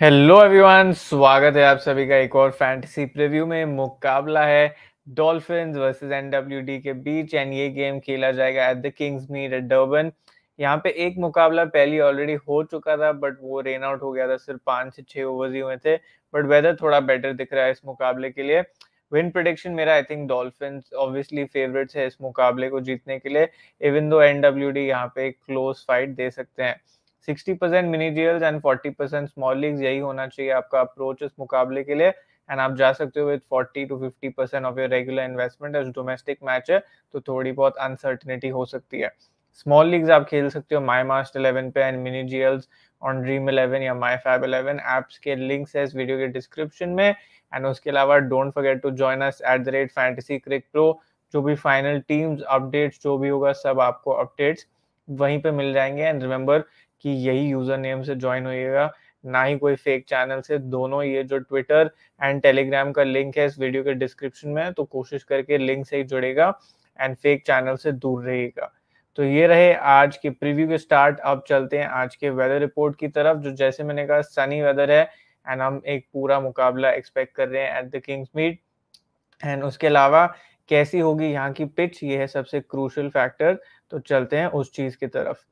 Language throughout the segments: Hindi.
हेलो एवरीवन स्वागत है आप सभी का एक और फैंटेसी प्रीव्यू में मुकाबला है डॉल्फिन वर्सेस एनडब्ल्यूडी के बीच एंड ये गेम खेला जाएगा at the Kingsmead at Durban यहाँ पे एक मुकाबला पहले ऑलरेडी हो चुका था बट वो रेन आउट हो गया था सिर्फ पांच से छह ओवर ही हुए थे बट वेदर थोड़ा बेटर दिख रहा है इस मुकाबले के लिए विन प्रोडिक्शन मेरा I think Dolphin obviously favourites है इस मुकाबले को जीतने के लिए इवन दो एनडब्ल्यूडी यहाँ पे क्लोज फाइट दे सकते हैं sixty percent mini GL and forty percent small league यही होना चाहिए आपका अप्रोच इस मुकाबले के लिए एंड आप जा सकते हो with 40 two 50 percent of your regular investment as domestic match है तो थोड़ी बहुत अनसर्टनिटी हो सकती है स्मॉल लीग्स आप खेल सकते हो माई मास्ट इलेवन पे and mini GLs on Dream Eleven या माई फाइव इलेवन एप्स के लिंक्स है इस वीडियो के डिस्क्रिप्शन में एंड उसके अलावा don't forget to join us at the rate fantasy cric pro जो भी फाइनल टीम्स अपडेट्स जो भी होगा सब आपको अपडेट्स वहीं पे मिल जाएंगे एंड रिमेंबर कि यही यूजर नेम से ज्वाइन होइएगा ना ही कोई फेक चैनल से दोनों ये जो ट्विटर एंड टेलीग्राम का लिंक है इस वीडियो के डिस्क्रिप्शन में तो कोशिश करके लिंक से ही जुड़ेगा एंड फेक चैनल से दूर रहेगा तो ये रहे आज के प्रीव्यू के स्टार्ट अब चलते हैं आज के वेदर रिपोर्ट की तरफ जो जैसे मैंने कहा सनी वेदर है एंड हम एक पूरा मुकाबला एक्सपेक्ट कर रहे हैं at the Kingsmead and उसके अलावा कैसी होगी यहाँ की पिच ये है सबसे क्रूशल फैक्टर तो चलते हैं उस चीज की तरफ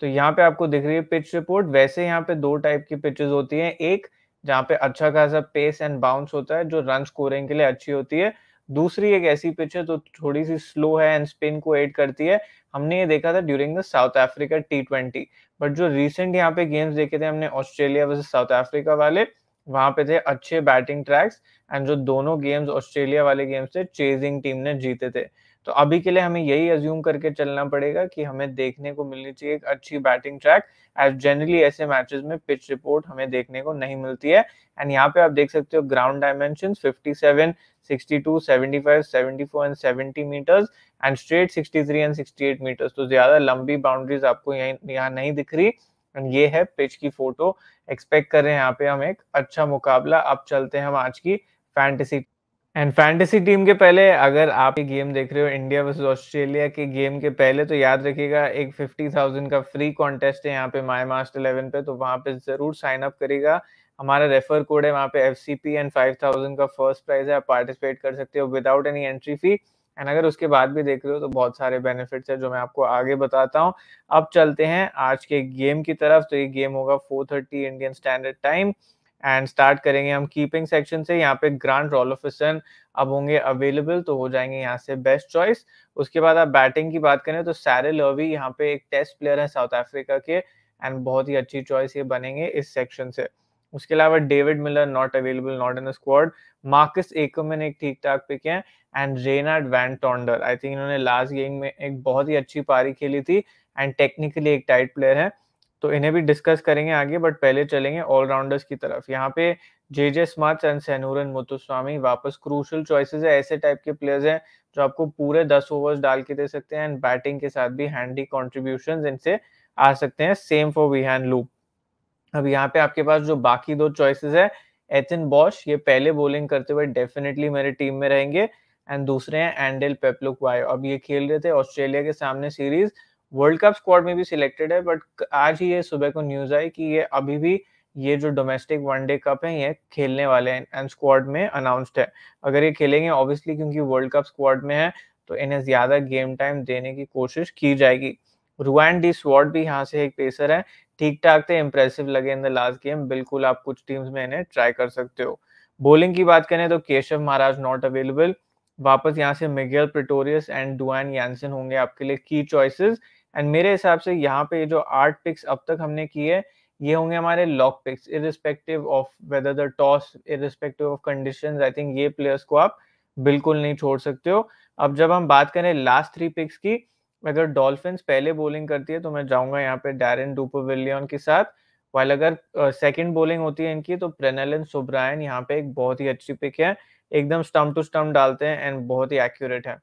तो यहाँ पे आपको दिख रही है पिच रिपोर्ट वैसे यहाँ पे दो टाइप की पिचेस होती हैं एक जहाँ पे अच्छा खासा पेस एंड बाउंस होता है जो रन स्कोरिंग के लिए अच्छी होती है दूसरी एक ऐसी पिच है जो तो थोड़ी सी स्लो है एंड स्पिन को एड करती है हमने ये देखा था during the South Africa T twenty but जो रिसेंट यहाँ पे गेम्स देखे थे हमने ऑस्ट्रेलिया वर्सेज साउथ अफ्रीका वाले वहां पे थे अच्छे बैटिंग ट्रैक्स एंड जो दोनों गेम्स ऑस्ट्रेलिया वाले गेम्स थे चेजिंग टीम ने जीते थे तो अभी के लिए हमें यही अज्यूम करके चलना पड़ेगा कि हमें देखने को मिलनी चाहिए एक अच्छी बैटिंग ट्रैक एज जनरली ऐसे मैचेस में पिच रिपोर्ट हमें देखने को नहीं मिलती है एंड यहाँ पे आप देख सकते हो ground dimension 57, 62, 75, 74 and 70 metres and straight 63 and 68 metres तो ज्यादा लंबी बाउंड्रीज आपको यहाँ यहाँ नहीं दिख रही एंड ये है पिच की फोटो एक्सपेक्ट कर रहे हैं यहाँ पे हम एक अच्छा मुकाबला अब चलते हैं हम आज की फैंटेसी एंड फैंटेसी टीम के पहले अगर आप ये गेम देख रहे हो इंडिया वर्सेस ऑस्ट्रेलिया के गेम के पहले तो याद रखिएगा एक फिफ्टी थाउजेंड का फ्री कॉन्टेस्ट है यहाँ पे माई मास्टर इलेवन पे तो वहाँ पे जरूर साइन अप करेगा हमारा रेफर कोड है वहाँ पे F C P and five thousand का फर्स्ट प्राइज है आप पार्टिसिपेट कर सकते हो without any entry fee and अगर उसके बाद भी देख रहे हो तो बहुत सारे बेनिफिट्स है जो मैं आपको आगे बताता हूँ अब चलते हैं आज के गेम की तरफ तो ये गेम होगा four thirty Indian standard time and start करेंगे हम कीपिंग सेक्शन से यहाँ पे ग्रांड रॉलोफिसन अब होंगे अवेलेबल तो हो जाएंगे यहाँ से बेस्ट चॉइस उसके बाद आप बैटिंग की बात करें तो सैरे लवी यहाँ पे एक टेस्ट प्लेयर है साउथ अफ्रीका के एंड बहुत ही अच्छी चॉइस ये बनेंगे इस सेक्शन से उसके अलावा David Miller not available not in squad Marcus Ackermann एक ठीक ठाक पिक है and Raynard van Tonder I think इन्होंने लास्ट गेम में एक बहुत ही अच्छी पारी खेली थी एंड टेक्निकली एक टाइट प्लेयर है तो इन्हें भी डिस्कस करेंगे आगे बट पहले चलेंगे ऑलराउंडर्स की तरफ यहाँ पे जे जे स्मार्थ एंड सेनूरन मुतुस्वामी वापस क्रूशल चॉइसेस है ऐसे टाइप के प्लेयर्स हैं जो आपको पूरे दस ओवर्स डाल के दे सकते हैं एंड बैटिंग के साथ भी हैंडी कॉन्ट्रीब्यूशन इनसे आ सकते हैं सेम फॉर विहान लूप अब यहाँ पे आपके पास जो बाकी दो चॉइसेस है एथिन बॉश ये पहले बॉलिंग करते हुए डेफिनेटली मेरे टीम में रहेंगे एंड दूसरे हैं एंडेल पेपलुक वायो अब ये खेल रहे थे ऑस्ट्रेलिया के सामने सीरीज वर्ल्ड कप स्क्वाड में भी सिलेक्टेड है बट आज ही ये सुबह को न्यूज आई कि ये अभी भी ये जो डोमेस्टिक वनडे कप है ये खेलने वाले हैं एंड स्क्वाड में अनाउंस्ड है अगर ये खेलेंगे ऑब्वियसली क्योंकि वर्ल्ड कप स्क्वाड में है तो इन्हें ज्यादा गेम टाइम देने की कोशिश की जाएगी रुआन डी स्वाड भी यहाँ से एक पेसर है ठीक ठाक थे इम्प्रेसिव लगे इन द लास्ट गेम बिल्कुल आप कुछ टीम्स में इन्हें ट्राई कर सकते हो बॉलिंग की बात करें तो केशव महाराज नॉट अवेलेबल वापस यहाँ से Migael Pretorius and Duan Jansen होंगे आपके लिए की चॉइसेस एंड मेरे हिसाब से यहाँ पे जो आठ पिक्स अब तक हमने किए ये होंगे हमारे lock picks irrespective of weather the toss irrespective of condition I think ये प्लेयर्स को आप बिल्कुल नहीं छोड़ सकते हो अब जब हम बात करें लास्ट थ्री पिक्स की अगर डॉल्फिन्स पहले बॉलिंग करती है तो मैं जाऊंगा यहाँ पे डैरन डुपोविलियन के साथ वाइल अगर सेकेंड uh, बॉलिंग होती है इनकी तो प्रेनेलिन सुब्रायन यहाँ पे एक बहुत ही अच्छी पिक है एकदम स्टम्प टू स्टम्प डालते हैं एंड बहुत ही एक्यूरेट है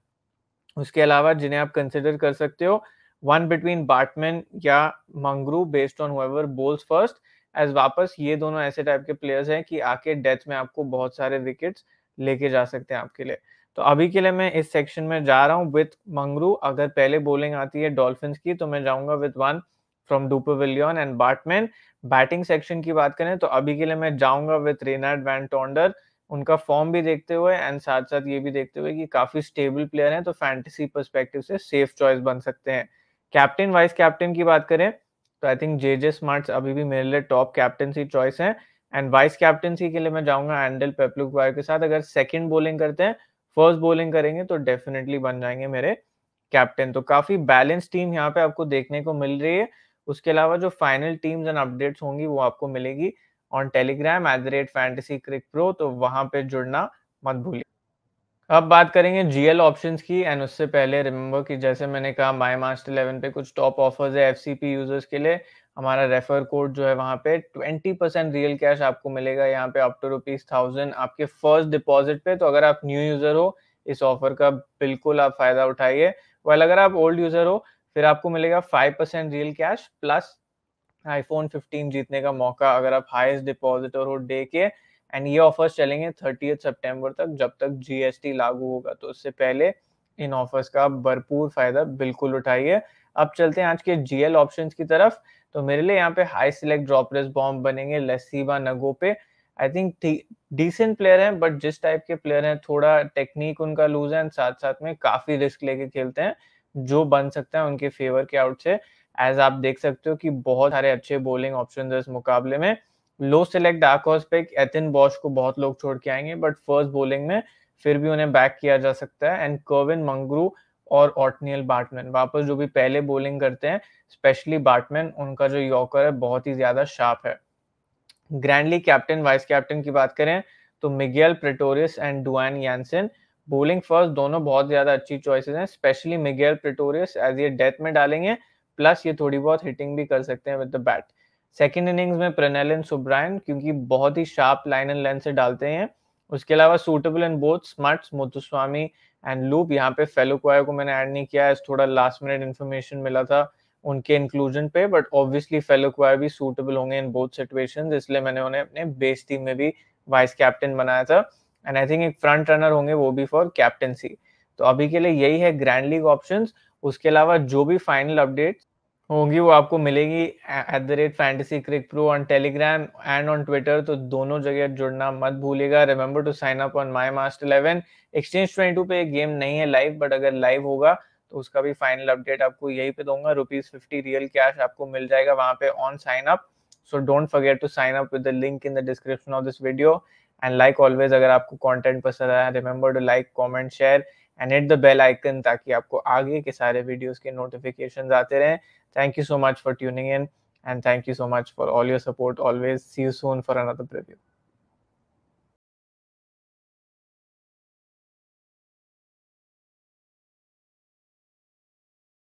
उसके अलावा जिन्हें आप कंसिडर कर सकते हो वन बिटवीन बैटमैन या मंगरू based on however bowls first as वापस ये दोनों ऐसे टाइप के प्लेयर्स हैं कि आके डेथ में आपको बहुत सारे विकेट्स लेके जा सकते हैं आपके लिए तो अभी के लिए मैं इस सेक्शन में जा रहा हूँ विथ मंगरू अगर पहले बॉलिंग आती है डॉल्फिन की तो मैं जाऊँगा विथ वन फ्रॉम डूपेविलियन एंड बैटमैन बैटिंग सेक्शन की बात करें तो अभी के लिए मैं जाऊँगा विथ रेनार्ड वैन टोंडर उनका फॉर्म भी देखते हुए एंड साथ साथ ये भी देखते हुए कि काफी स्टेबल प्लेयर हैं तो फैंटेसी परस्पेक्टिव से सेफ चॉइस बन सकते हैं कैप्टन वाइस कैप्टन की बात करें तो I think J J smart अभी भी मेरे लिए टॉप कैप्टनसी चॉइस है एंड वाइस कैप्टनसी के लिए मैं जाऊंगा एंडल पेप्लुकवायर के साथ अगर सेकेंड बोलिंग करते हैं फर्स्ट बोलिंग करेंगे तो डेफिनेटली बन जाएंगे मेरे कैप्टन तो काफी बैलेंस टीम यहाँ पे आपको देखने को मिल रही है उसके अलावा जो फाइनल टीम्स एंड अपडेट्स होंगी वो आपको मिलेगी on Telegram at the rate fantasy cric pro तो वहां पे जुड़ना मत भूलिए अब बात करेंगे जीएल ऑप्शंस की एंड उससे पहले रिमेम्बर कि जैसे मैंने कहा माई मास्टर इलेवन पे कुछ टॉप ऑफर्स है एफसीपी यूजर्स के लिए हमारा रेफर कोड जो है वहां पे ट्वेंटी परसेंट रियल कैश आपको मिलेगा यहाँ पे अपटू रुपीज थाउजेंड आपके फर्स्ट डिपॉजिट पे तो अगर आप न्यू यूजर हो इस ऑफर का बिल्कुल आप फायदा उठाइए वेल अगर आप ओल्ड यूजर हो फिर आपको मिलेगा five percent real cash plus iPhone fifteen जीतने का मौका अगर आप हाईएस्ट डिपॉजिटर हो डे के एंड ये ऑफर्स चलेंगे थर्टी सितंबर तक जब तक जीएसटी लागू होगा तो उससे पहले इन ऑफर्स का भरपूर फायदा बिल्कुल उठाइए अब चलते हैं आज के जीएल ऑप्शंस की तरफ तो मेरे लिए यहाँ पे हाई सिलेक्ट ड्रॉपलेस बॉम्ब बनेंगे लसीबा नगो पे आई थिंक डिसेंट प्लेयर हैं बट जिस टाइप के प्लेयर हैं थोड़ा टेक्निक उनका लूज है साथ साथ में काफी रिस्क लेके खेलते हैं जो बन सकता है उनके फेवर के आउट से एज आप देख सकते हो कि बहुत सारे अच्छे बॉलिंग ऑप्शन है इस मुकाबले में लो सिलेक्ट हॉर्स पे एथिन बॉश को बहुत लोग छोड़ के आएंगे बट फर्स्ट बोलिंग में फिर भी उन्हें बैक किया जा सकता है एंड कर्विन मंगरू और ऑटनियल बार्टमैन वापस जो भी पहले बॉलिंग करते हैं स्पेशली बार्टमैन उनका जो यॉकर है बहुत ही ज्यादा शार्प है ग्रैंडली कैप्टन वाइस कैप्टन की बात करें तो Migael Pretorius and Duan Jansen bowling first दोनों बहुत ज्यादा अच्छी चॉइसेस हैं स्पेशली मिगेल प्रेटोरियस एज ये डेथ में डालेंगे प्लस ये थोड़ी बहुत हिटिंग भी कर सकते हैं with the bat second innings में प्रनेल एंड सुब्रायन क्योंकि बहुत ही शार्प लाइन एंड लेंथ से डालते हैं उसके अलावा suitable and both smart Muthusamy and लूप यहाँ पे फेलो क्वायर को मैंने ऐड नहीं किया है थोड़ा लास्ट मिनट इन्फॉर्मेशन मिला था उनके इंक्लूजन पे बट ऑब्वियसली फेलो क्वायर भी सूटेबल होंगे इन बोथ सिचुएशन इसलिए मैंने उन्हें अपने बेस टीम में भी वाइस कैप्टन बनाया था एंड आई थिंक एक फ्रंट रनर होंगे वो भी फॉर कैप्टनसी तो अभी के लिए यही है ग्रैंड लीग ऑप्शन उसके अलावा जो भी फाइनल अपडेट होंगी वो आपको मिलेगी at the rate fantasy cric pro on Telegram and on Twitter तो दोनों जगह जुड़ना मत भूलिएगा remember to sign up on my mast eleven exchange twenty पे गेम नहीं है लाइव बट अगर लाइव होगा तो उसका भी फाइनल अपडेट आपको यही पे दूंगा रुपीज फिफ्टी रियल कैश आपको मिल जाएगा वहां पे on sign up so don't forget to sign up with the link in the description of this video and like always अगर आपको कॉन्टेंट पसंद आया remember to like comment share and hit the bell icon ताकि आपको आगे के सारे वीडियोस के नोटिफिकेशन आते रहें thank you so much for tuning in and thank you so much for all your support always see you for another preview